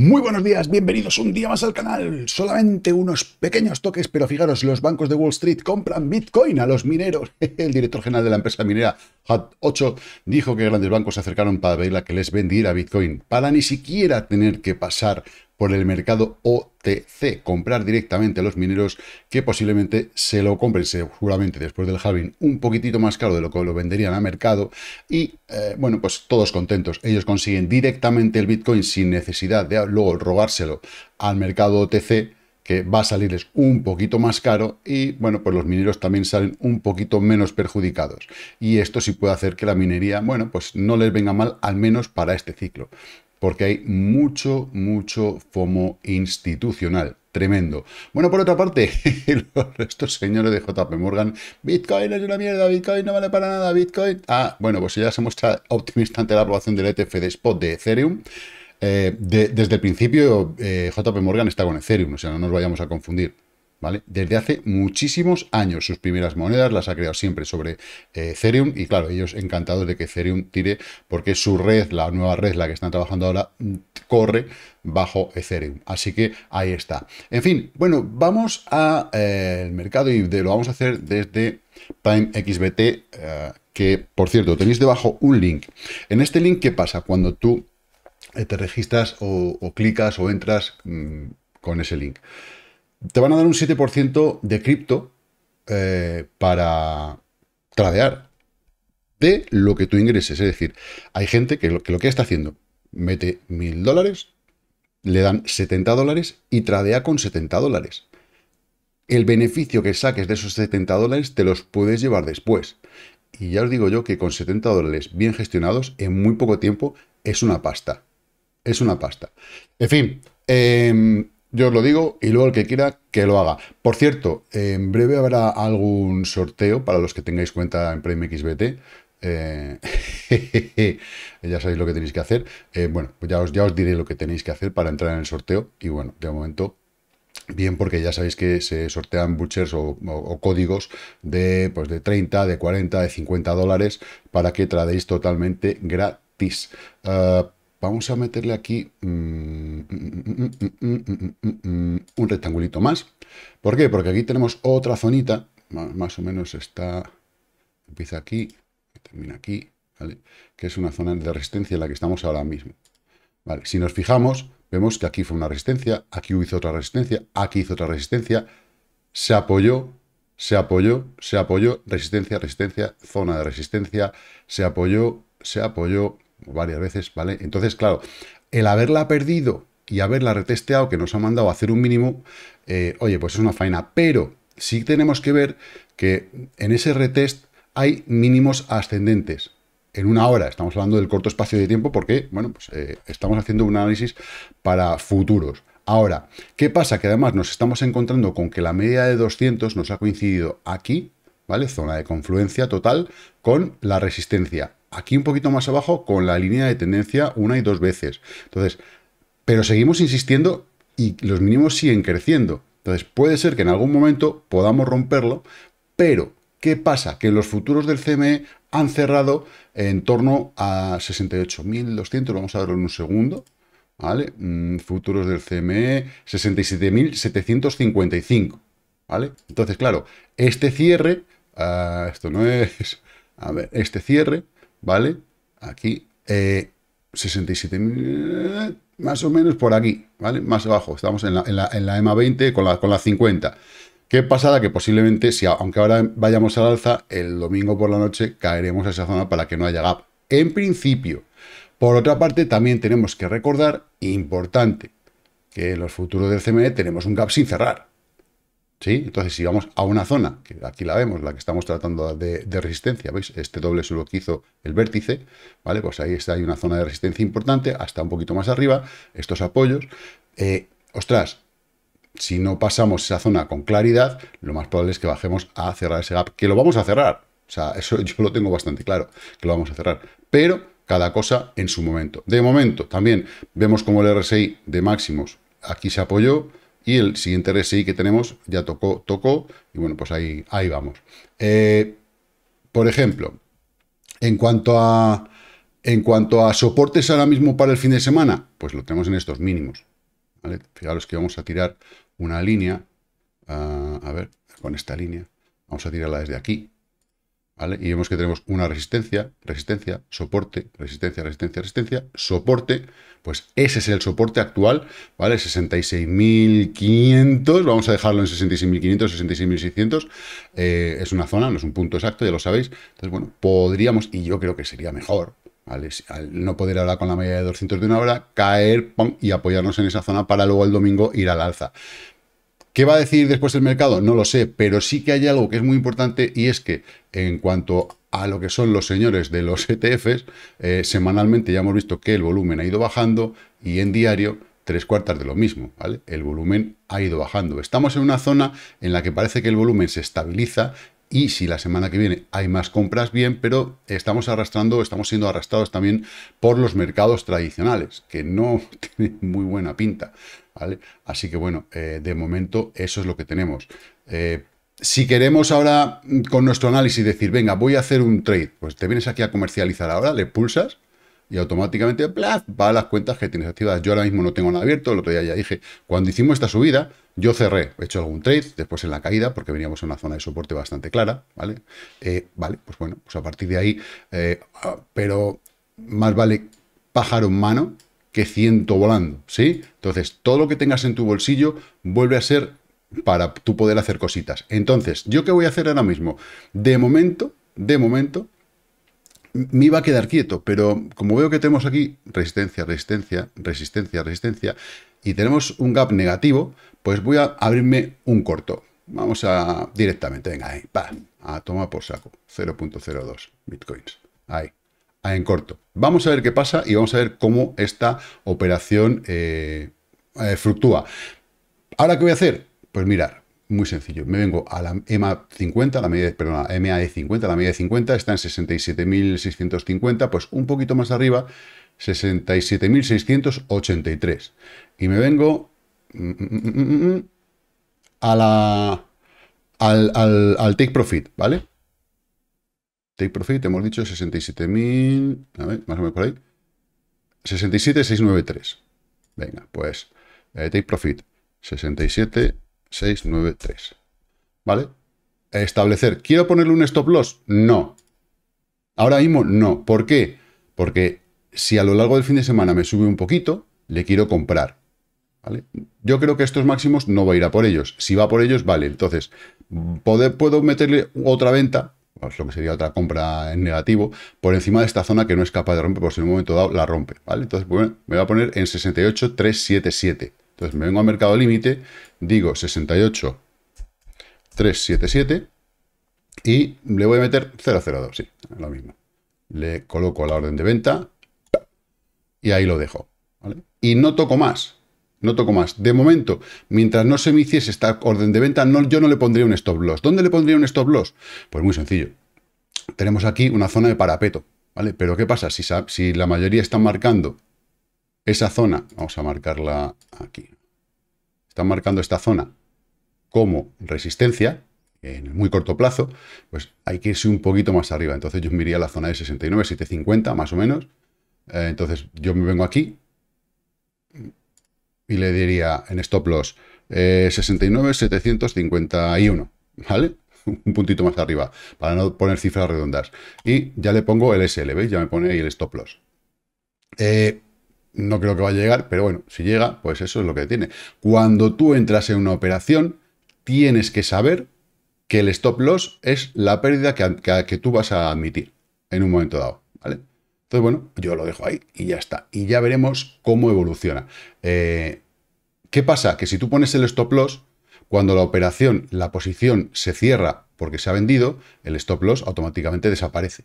Muy buenos días, bienvenidos un día más al canal. Solamente unos pequeños toques, pero fijaros, los bancos de Wall Street compran Bitcoin a los mineros. El director general de la empresa minera HAT 8 dijo que grandes bancos se acercaron para la que les vendiera Bitcoin, para ni siquiera tener que pasar por el mercado OTC, comprar directamente a los mineros que posiblemente se lo compren seguramente después del halving un poquitito más caro de lo que lo venderían a mercado y eh, bueno, pues todos contentos, ellos consiguen directamente el Bitcoin sin necesidad de luego robárselo al mercado OTC que va a salirles un poquito más caro y bueno, pues los mineros también salen un poquito menos perjudicados. Y esto sí puede hacer que la minería, bueno, pues no les venga mal al menos para este ciclo porque hay mucho, mucho FOMO institucional. Tremendo. Bueno, por otra parte, estos señores de JP Morgan, Bitcoin es una mierda, Bitcoin no vale para nada, Bitcoin... Ah, bueno, pues ya se muestra optimista ante la aprobación del ETF de spot de Ethereum. Eh, desde el principio, eh, JP Morgan está con Ethereum, o sea, no nos vayamos a confundir. Desde hace muchísimos años sus primeras monedas las ha creado siempre sobre eh, Ethereum y claro, ellos encantados de que Ethereum tire porque su red, la nueva red, la que están trabajando ahora, corre bajo Ethereum. Así que ahí está. En fin, bueno, vamos al eh, mercado y lo vamos a hacer desde Prime XBT, eh, que por cierto, tenéis debajo un link. En este link, ¿qué pasa? Cuando tú te registras o, clicas o entras mm, con ese link te van a dar un 7% de cripto eh, para tradear de lo que tú ingreses. Es decir, hay gente que lo que, está haciendo, mete mil dólares, le dan 70 dólares y tradea con 70 dólares. El beneficio que saques de esos 70 dólares te los puedes llevar después. Y ya os digo yo que con 70 dólares bien gestionados, en muy poco tiempo, es una pasta. Es una pasta. En fin, em, yo os lo digo y luego el que quiera que lo haga. Por cierto, en breve habrá algún sorteo para los que tengáis cuenta en Prime XBT. Eh, ya sabéis lo que tenéis que hacer. Eh, bueno, pues ya os, ya os diré lo que tenéis que hacer para entrar en el sorteo. Y bueno, de momento Bien, porque ya sabéis que se sortean butchers o, códigos de, pues de 30, de 40, de 50 dólares para que tradéis totalmente gratis. Eh, vamos a meterle aquí un rectangulito más. ¿Por qué? Porque aquí tenemos otra zonita, más o menos está, empieza aquí, termina aquí, que es una zona de resistencia en la que estamos ahora mismo. Vale, si nos fijamos, vemos que aquí fue una resistencia, aquí hizo otra resistencia, aquí hizo otra resistencia, se apoyó, se apoyó, se apoyó, resistencia, resistencia, zona de resistencia, se apoyó, se apoyó, varias veces, ¿vale? Entonces, claro, el haberla perdido y haberla retesteado, que nos ha mandado a hacer un mínimo, eh, oye, pues es una faena. Pero sí tenemos que ver que en ese retest hay mínimos ascendentes. En una hora, estamos hablando del corto espacio de tiempo porque, bueno, pues eh, estamos haciendo un análisis para futuros. Ahora, ¿qué pasa? Que además nos estamos encontrando con que la media de 200 nos ha coincidido aquí, ¿vale? Zona de confluencia total con la resistencia aquí un poquito más abajo con la línea de tendencia una y dos veces. Entonces, pero seguimos insistiendo y los mínimos siguen creciendo. Entonces, puede ser que en algún momento podamos romperlo, pero ¿qué pasa? Que los futuros del CME han cerrado en torno a 68.200, vamos a verlo en un segundo, ¿vale? Mm, futuros del CME, 67.755, ¿vale? Entonces, claro, este cierre, ah, esto no es, a ver, este cierre ¿vale? Aquí, 67.000, eh, eh, más o menos por aquí, ¿vale? Más abajo, estamos en la, en EMA 20 con la, con la 50. ¿Qué pasada Que posiblemente, si aunque ahora vayamos al alza, el domingo por la noche caeremos a esa zona para que no haya gap. En principio. Por otra parte, también tenemos que recordar, importante, que en los futuros del CME tenemos un gap sin cerrar. Entonces, si vamos a una zona, que aquí la vemos, la que estamos tratando de, resistencia, ¿veis? Este doble es lo que hizo el vértice, ¿vale? Pues ahí está, hay una zona de resistencia importante, hasta un poquito más arriba, estos apoyos. Eh, ostras, si no pasamos esa zona con claridad, lo más probable es que bajemos a cerrar ese gap, que lo vamos a cerrar. O sea, eso yo lo tengo bastante claro, que lo vamos a cerrar. Pero cada cosa en su momento. De momento, también vemos como el RSI de máximos aquí se apoyó, y el siguiente RSI que tenemos ya tocó, tocó, y bueno, pues ahí, ahí vamos. Eh, por ejemplo, en cuanto a... En cuanto a soportes ahora mismo para el fin de semana, pues lo tenemos en estos mínimos. Fijaros que vamos a tirar una línea, ah, a ver, con esta línea, vamos a tirarla desde aquí, y vemos que tenemos una resistencia, resistencia, soporte, resistencia, resistencia, resistencia, soporte, pues ese es el soporte actual, ¿vale? 66.500, vamos a dejarlo en 66.500, 66.600, eh, es una zona, no es un punto exacto, ya lo sabéis, entonces, bueno, podríamos, y yo creo que sería mejor, ¿Vale? Al no poder hablar con la media de 200 de una hora, caer y apoyarnos en esa zona para luego el domingo ir al alza. ¿Qué va a decir después el mercado? No lo sé, pero sí que hay algo que es muy importante y es que en cuanto a lo que son los señores de los ETFs, e eh, semanalmente ya hemos visto que el volumen ha ido bajando y en diario tres cuartas de lo mismo, ¿vale? El volumen ha ido bajando. Estamos en una zona en la que parece que el volumen se estabiliza y si la semana que viene hay más compras, bien, pero estamos arrastrando, estamos siendo arrastrados también por los mercados tradicionales, que no tienen muy buena pinta. Así que bueno, eh, de momento eso es lo que tenemos. Eh, si queremos ahora mm, con nuestro análisis decir, venga, voy a hacer un trade, pues te vienes aquí a comercializar ahora, le pulsas y automáticamente ¡plaf! va a las cuentas que tienes activadas. Yo ahora mismo no tengo nada abierto, el otro día ya dije, cuando hicimos esta subida, yo cerré, he hecho algún trade, después en la caída, porque veníamos a una zona de soporte bastante clara, ¿vale? Eh, vale, pues bueno, pues a partir de ahí, ah, pero más vale pájaro en mano que ciento volando, ¿sí? Entonces, todo lo que tengas en tu bolsillo vuelve a ser para tú poder hacer cositas. Entonces, ¿yo qué voy a hacer ahora mismo? De momento, de momento, me iba a quedar quieto, pero como veo que tenemos aquí resistencia, resistencia, resistencia, resistencia, y tenemos un gap negativo, pues voy a abrirme un corto. Vamos a directamente, venga, ahí, a tomar por saco, 0.02 bitcoins. Ahí. Ah, en corto. Vamos a ver qué pasa y vamos a ver cómo esta operación fructúa eh, eh, fluctúa. ¿Ahora qué voy a hacer? Pues mirar, muy sencillo. Me vengo a la EMA 50, la media, de, perdón, a 50, e la media de 50 está en 67.650, pues un poquito más arriba, 67.683. Y me vengo mm, mm, mm, a la, al, al, al take profit, ¿vale? Take profit, hemos dicho 67.000, a ver, más o menos por ahí. 67,693. Venga, pues eh, take profit 67,693. ¿Vale? Establecer. ¿Quiero ponerle un stop loss? No. Ahora mismo no. ¿Por qué? Porque si a lo largo del fin de semana me sube un poquito, le quiero comprar. ¿Vale? Yo creo que estos máximos no va a ir a por ellos. Si va por ellos, vale. Entonces, puedo meterle otra venta pues lo que sería otra compra en negativo, por encima de esta zona que no es capaz de romper, por si en un momento dado la rompe, Entonces, pues, me voy a poner en 68,377. Entonces, me vengo al mercado límite, digo 68,377 y le voy a meter 002, sí, lo mismo. Le coloco la orden de venta y ahí lo dejo, Y no toco más, no toco más. De momento, mientras no se me hiciese esta orden de venta, no, yo no le pondría un stop loss. ¿Dónde le pondría un stop loss? Pues muy sencillo. Tenemos aquí una zona de parapeto, ¿vale? Pero ¿qué pasa? Si, la mayoría están marcando esa zona, vamos a marcarla aquí, están marcando esta zona como resistencia, en muy corto plazo, pues hay que irse un poquito más arriba. Entonces yo miraría la zona de 69, 750 más o menos. Eh, entonces yo me vengo aquí, y le diría en stop loss eh, 69,751, ¿vale? Un puntito más arriba, para no poner cifras redondas. Y ya le pongo el SL, ¿veis? Ya me pone ahí el stop loss. Eh, no creo que va a llegar, pero bueno, si llega, pues eso es lo que tiene. Cuando tú entras en una operación, tienes que saber que el stop loss es la pérdida que tú vas a admitir en un momento dado. Entonces, bueno, yo lo dejo ahí y ya está. Y ya veremos cómo evoluciona. Eh, ¿Qué pasa? Que si tú pones el stop loss, cuando la operación, la posición se cierra porque se ha vendido, el stop loss automáticamente desaparece.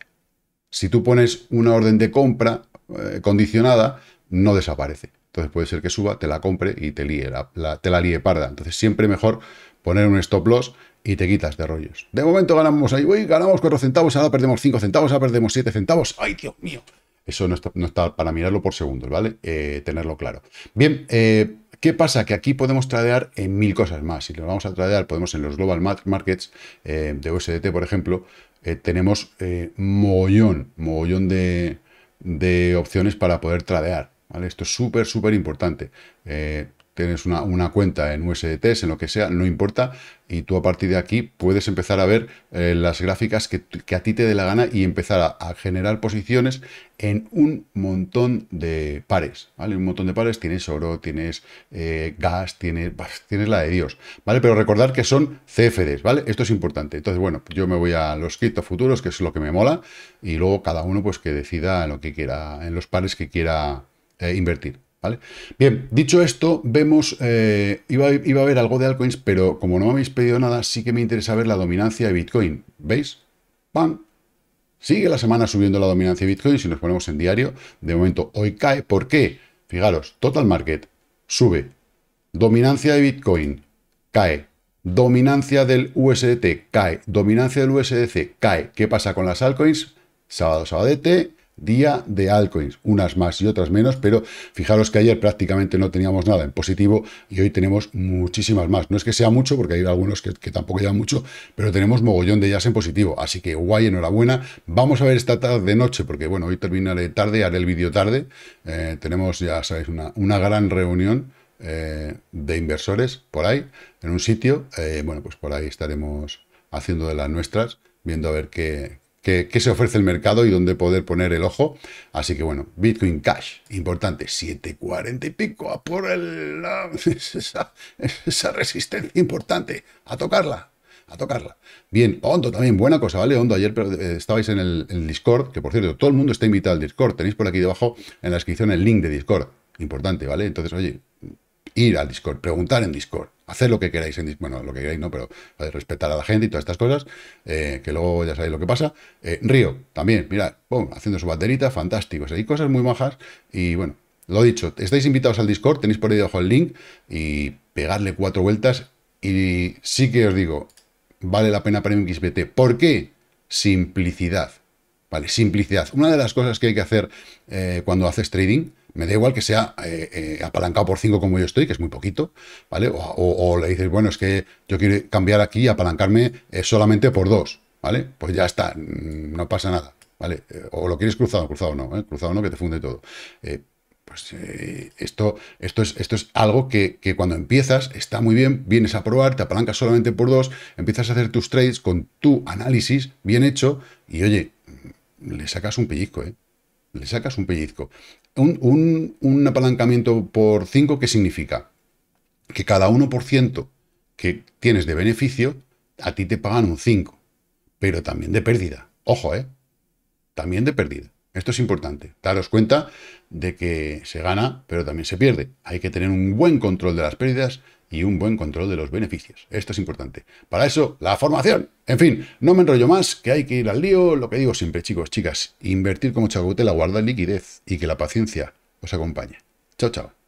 Si tú pones una orden de compra eh, condicionada, no desaparece. Entonces puede ser que suba, te la compre y te, la, la, líe parda. Entonces siempre mejor poner un stop loss y te quitas de rollos. De momento ganamos ahí, uy, ganamos 4 centavos, ahora perdemos 5 centavos, ahora perdemos 7 centavos. ¡Ay, Dios mío! Eso no está, no está para mirarlo por segundos, ¿vale? Eh, tenerlo claro. Bien, eh, ¿Qué pasa? Que aquí podemos tradear en mil cosas más. Si lo vamos a tradear, podemos en los global markets eh, de USDT, por ejemplo, tenemos eh, mollón de, de, opciones para poder tradear. ¿vale? Esto es súper, súper importante tienes una, cuenta en USDT, en lo que sea, no importa, y tú a partir de aquí puedes empezar a ver eh, las gráficas que, a ti te dé la gana y empezar a, generar posiciones en un montón de pares, ¿vale? Un montón de pares, tienes oro, tienes eh, gas, tienes, tienes la de Dios, ¿vale? Pero recordar que son CFDs, ¿vale? Esto es importante. Entonces, bueno, yo me voy a los futuros, que es lo que me mola, y luego cada uno pues que decida lo que quiera, en los pares que quiera eh, invertir. Bien, dicho esto, vemos, eh, iba, a haber algo de altcoins, pero como no me habéis pedido nada, sí que me interesa ver la dominancia de Bitcoin. ¿Veis? ¡Pam! Sigue la semana subiendo la dominancia de Bitcoin, si nos ponemos en diario, de momento hoy cae. ¿Por qué? Fijaros, total market sube, dominancia de Bitcoin cae, dominancia del USDT cae, dominancia del USDC cae. ¿Qué pasa con las altcoins? Sábado, sábado, Día de altcoins, unas más y otras menos, pero fijaros que ayer prácticamente no teníamos nada en positivo y hoy tenemos muchísimas más. No es que sea mucho, porque hay algunos que, tampoco llevan mucho, pero tenemos mogollón de ellas en positivo. Así que guay, enhorabuena. Vamos a ver esta tarde de noche, porque bueno, hoy terminaré tarde, haré el vídeo tarde. Eh, tenemos, ya sabéis, una, una gran reunión. Eh, de inversores por ahí, en un sitio, eh, bueno, pues por ahí estaremos haciendo de las nuestras, viendo a ver qué, que, se ofrece el mercado y dónde poder poner el ojo. Así que bueno, Bitcoin Cash, importante, 740 y pico, a por el, esa, resistencia importante, a tocarla. A tocarla. Bien, Hondo también, buena cosa, ¿vale? Hondo, ayer eh, estabais en el, Discord, que por cierto, todo el mundo está invitado al Discord. Tenéis por aquí debajo en la descripción el link de Discord. Importante, ¿vale? Entonces, oye, ir al Discord, preguntar en Discord hacer lo que queráis, en, bueno, lo que queráis no, pero eh, respetar a la gente y todas estas cosas, eh, que luego ya sabéis lo que pasa. Eh, Río, también, mirad, haciendo su baterita, fantástico. hay cosas muy majas y bueno, lo dicho, estáis invitados al Discord, tenéis por ahí abajo el link y pegarle cuatro vueltas y sí que os digo, vale la pena Premium XBT. ¿Por qué? Simplicidad. Vale, simplicidad. Una de las cosas que hay que hacer cuando haces trading me da igual que sea eh, eh, apalancado por 5 como yo estoy, que es muy poquito, ¿vale? O, le dices, bueno, es que yo quiero cambiar aquí y apalancarme eh, solamente por 2, ¿vale? Pues ya está, mm, no pasa nada, ¿vale? o lo quieres cruzado, cruzado no, cruzado no, que te funde todo. pues esto, esto, es, esto es algo que, que, cuando empiezas está muy bien, vienes a probar, te apalancas solamente por 2, empiezas a hacer tus trades con tu análisis bien hecho y oye, le sacas un pellizco, ¿eh? le sacas un pellizco. Un, apalancamiento por 5, ¿qué significa? Que cada 1% que tienes de beneficio, a ti te pagan un 5, pero también de pérdida. Ojo, ¿eh? También de pérdida. Esto es importante. Daros cuenta de que se gana, pero también se pierde. Hay que tener un buen control de las pérdidas y un buen control de los beneficios. Esto es importante. Para eso, la formación. En fin, no me enrollo más, que hay que ir al lío. Lo que digo siempre, chicos, chicas, invertir como la guarda guardar liquidez y que la paciencia os acompañe. Chao, chao.